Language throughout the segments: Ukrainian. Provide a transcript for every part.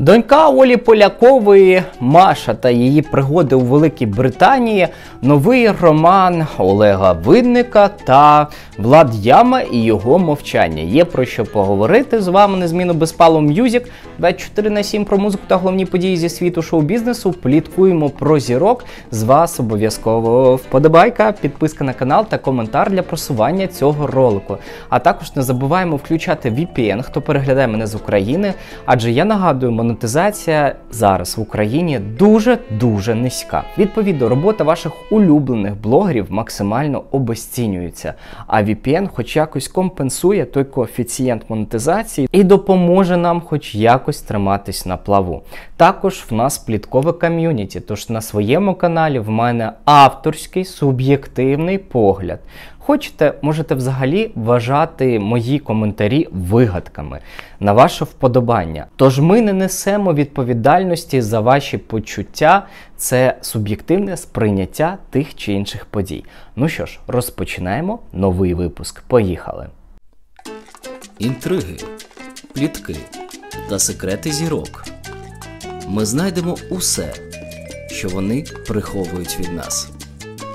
Донька Олі Полякової Маша та її пригоди у Великій Британії, новий роман Олега Винника та Влад Яма і його мовчання. Є про що поговорити з вами незмінно безпало М'юзік. 24 на 7 про музику та головні події зі світу шоу-бізнесу. Пліткуємо про зірок. З вас обов'язково вподобайка, підписка на канал та коментар для просування цього ролику. А також не забуваємо включати VPN, хто переглядає мене з України, адже я нагадую, монетизація зараз в Україні дуже дуже низька. Відповідно, робота ваших улюблених блогерів максимально обесцінюється. А VPN хоч якось компенсує той коефіцієнт монетизації і допоможе нам, хоч якось триматись на плаву. Також в нас пліткове ком'юніті, тож на своєму каналі в мене авторський суб'єктивний погляд. Хочете, можете взагалі вважати мої коментарі вигадками на ваше вподобання. Тож ми не несемо відповідальності за ваші почуття, це суб'єктивне сприйняття тих чи інших подій. Ну що ж, розпочинаємо новий випуск. Поїхали. Інтриги, плітки та секрети зірок. Ми знайдемо усе, що вони приховують від нас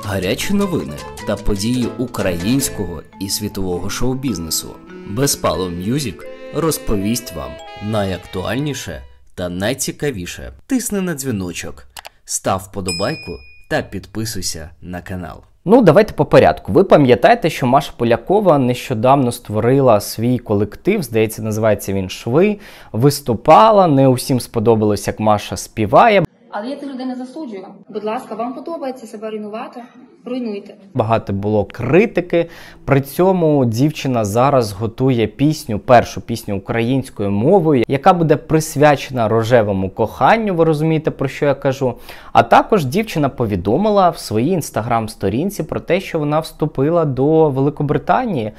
гарячі новини та події українського і світового шоу-бізнесу. Безпалов М'юзік розповість вам найактуальніше та найцікавіше. Тисни на дзвіночок, став подобайку та підписуйся на канал. Ну, давайте по порядку. Ви пам'ятаєте, що Маша Полякова нещодавно створила свій колектив, здається, називається він Шви. Виступала. Не усім сподобалось, як Маша співає. Але я цих людей не засуджую. Будь ласка, вам подобається себе руйнувати? Руйнуйте. Багато було критики. При цьому дівчина зараз готує пісню, першу пісню українською мовою, яка буде присвячена рожевому коханню. Ви розумієте, про що я кажу. А також дівчина повідомила в своїй інстаграм-сторінці про те, що вона вступила до Великобританії.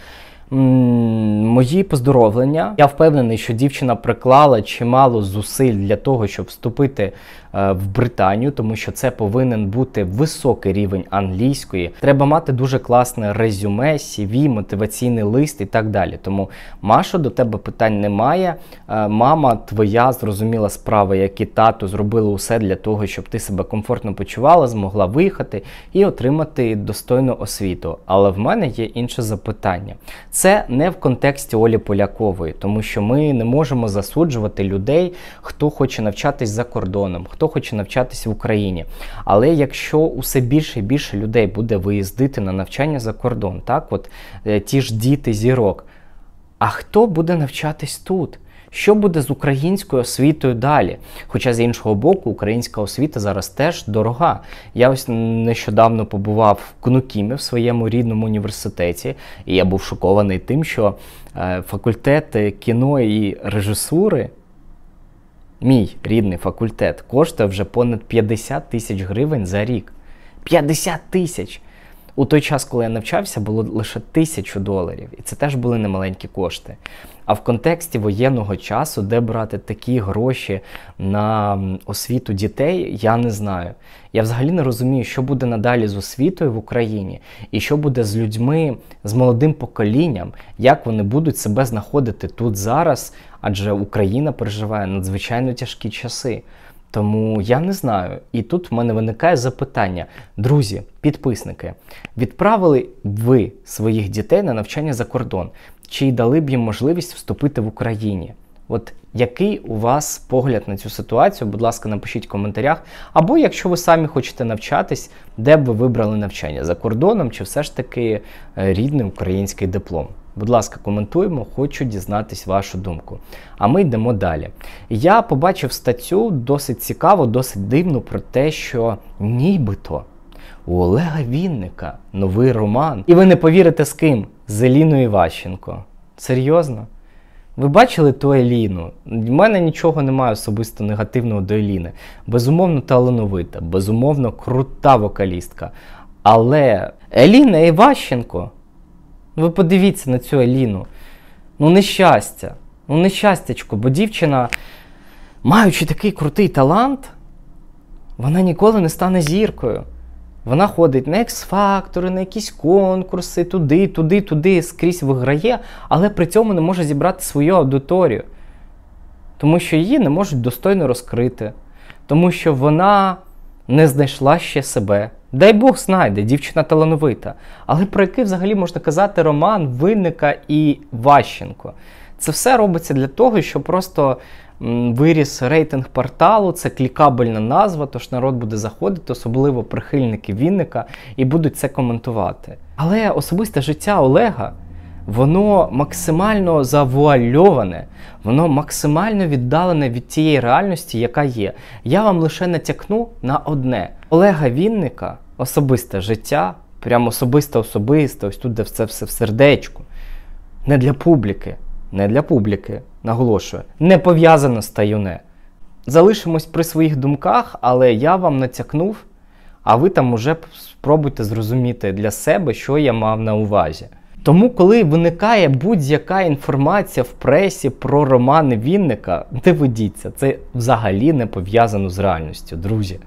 Мої поздоровлення. Я впевнений, що дівчина приклала чимало зусиль для того, щоб вступити Е, в Британію, тому що це повинен бути високий рівень англійської. Треба мати дуже класне резюме, CV, мотиваційний лист і так далі. Тому, Маша, до тебе питань немає. Е, мама твоя зрозуміла справи, як і тату зробили усе для того, щоб ти себе комфортно почувала, змогла виїхати і отримати достойну освіту. Але в мене є інше запитання. Це не в контексті Олі Полякової, тому що ми не можемо засуджувати людей, хто хоче навчатись за кордоном хто хоче навчатися в Україні. Але якщо усе більше і більше людей буде виїздити на навчання за кордон, так от е, ті ж діти зірок. А хто буде навчатись тут? Що буде з українською освітою далі? Хоча з іншого боку, українська освіта зараз теж дорога. Я ось нещодавно побував в Кнукімі в своєму рідному університеті, і я був шокований тим, що е, факультет кіно і режисури Мій рідний факультет коштує вже понад 50 тисяч гривень за рік. 50 тисяч! У той час, коли я навчався, було лише тисячу доларів, і це теж були немаленькі кошти. А в контексті воєнного часу, де брати такі гроші на освіту дітей, я не знаю. Я взагалі не розумію, що буде надалі з освітою в Україні, і що буде з людьми, з молодим поколінням, як вони будуть себе знаходити тут зараз адже Україна переживає надзвичайно тяжкі часи. Тому я не знаю. І тут в мене виникає запитання. Друзі, підписники, відправили б ви своїх дітей на навчання за кордон? Чи дали б їм можливість вступити в Україні? От який у вас погляд на цю ситуацію? Будь ласка, напишіть в коментарях. Або якщо ви самі хочете навчатись, де б ви вибрали навчання за кордоном чи все ж таки е, рідний український диплом. Будь ласка, коментуємо, хочу дізнатись вашу думку. А ми йдемо далі. Я побачив статтю досить цікаво, досить дивно про те, що нібито у Олега Вінника новий роман. І ви не повірите з ким? З Еліною Іващенко. Серйозно? Ви бачили ту Еліну? В мене нічого немає особисто негативного до Еліни. Безумовно, талановита, безумовно, крута вокалістка. Але Еліна Іващенко, ви подивіться на цю Еліну. Ну, нещастя, ну нещастячко, бо дівчина, маючи такий крутий талант, вона ніколи не стане зіркою. Вона ходить на екс-фактори, на якісь конкурси, туди, туди, туди, скрізь виграє, але при цьому не може зібрати свою аудиторію. Тому що її не можуть достойно розкрити, тому що вона не знайшла ще себе. Дай Бог знайде, дівчина талановита. Але про який взагалі можна казати Роман Винника і Ващенко? Це все робиться для того, щоб просто виріс рейтинг порталу, це клікабельна назва, тож народ буде заходити, особливо прихильники Вінника, і будуть це коментувати. Але особисте життя Олега. Воно максимально завуальоване, воно максимально віддалене від тієї реальності, яка є. Я вам лише натякну на одне: Олега Вінника, особисте життя, прям особисте особисте, ось тут де все все в сердечку. Не для публіки, не для публіки наголошую, не пов'язано з таюне. Залишимось при своїх думках, але я вам натякнув, а ви там уже спробуйте зрозуміти для себе, що я мав на увазі. Тому, коли виникає будь-яка інформація в пресі про романи Вінника, не ведіться, це взагалі не пов'язано з реальністю, друзі.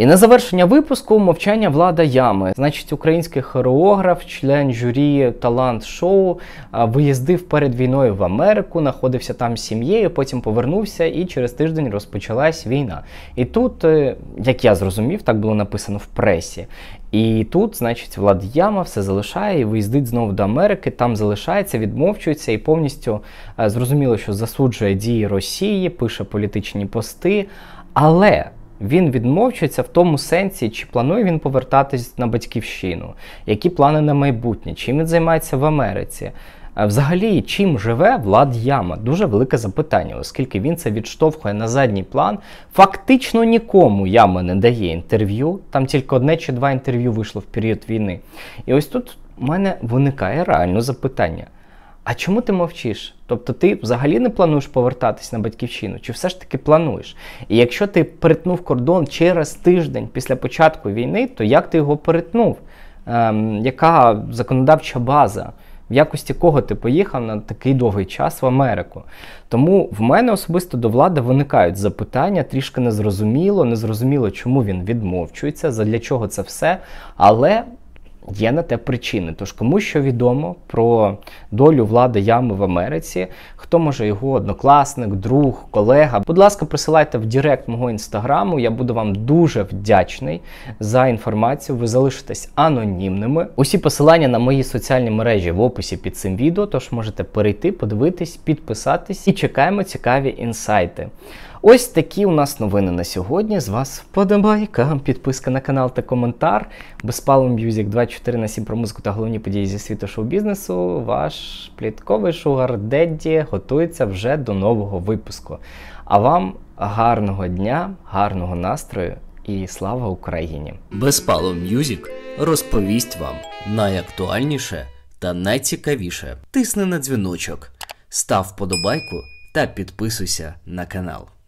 І на завершення випуску мовчання влада ями. Значить, український хореограф, член журі талант шоу, виїздив перед війною в Америку, знаходився там з сім'єю, потім повернувся і через тиждень розпочалась війна. І тут, е, як я зрозумів, так було написано в пресі. І тут, значить, влад яма все залишає і виїздить знову до Америки. Там залишається, відмовчується і повністю зрозуміло, що засуджує дії Росії, пише політичні пости. Але він відмовчується в тому сенсі, чи планує він повертатись на батьківщину, які плани на майбутнє, чим він займається в Америці. Е, взагалі, чим живе Влад Яма? Дуже велике запитання, оскільки він це відштовхує на задній план. Фактично нікому яма не дає інтерв'ю. Там тільки одне чи два інтерв'ю вийшло в період війни. І ось тут у мене виникає реальне запитання а чому ти мовчиш? Тобто ти взагалі не плануєш повертатись на батьківщину, чи все ж таки плануєш? І якщо ти перетнув кордон через тиждень після початку війни, то як ти його перетнув? Ем, Яка законодавча база? В якості кого ти поїхав на такий довгий час в Америку? Тому в мене особисто до влади виникають запитання, трішки незрозуміло, незрозуміло, чому він відмовчується, для чого це все. Але Є на те причини. Тож, кому що відомо про долю влади ями в Америці, хто може його однокласник, друг, колега. Будь ласка, присилайте в Директ мого інстаграму. Я буду вам дуже вдячний за інформацію. Ви залишитесь анонімними. Усі посилання на мої соціальні мережі в описі під цим відео. Тож можете перейти, подивитись, підписатись і чекаємо цікаві інсайти. Ось такі у нас новини на сьогодні. З вас вподобайка, підписка на канал та коментар. Безпалом Мюзик 24 на 7 про музику та головні події зі світу шоу-бізнесу. Ваш плітковий шугар Дедді готується вже до нового випуску. А вам гарного дня, гарного настрою і слава Україні! Безпалом Music розповість вам найактуальніше та найцікавіше. Тисни на дзвіночок, став вподобайку та підписуйся на канал.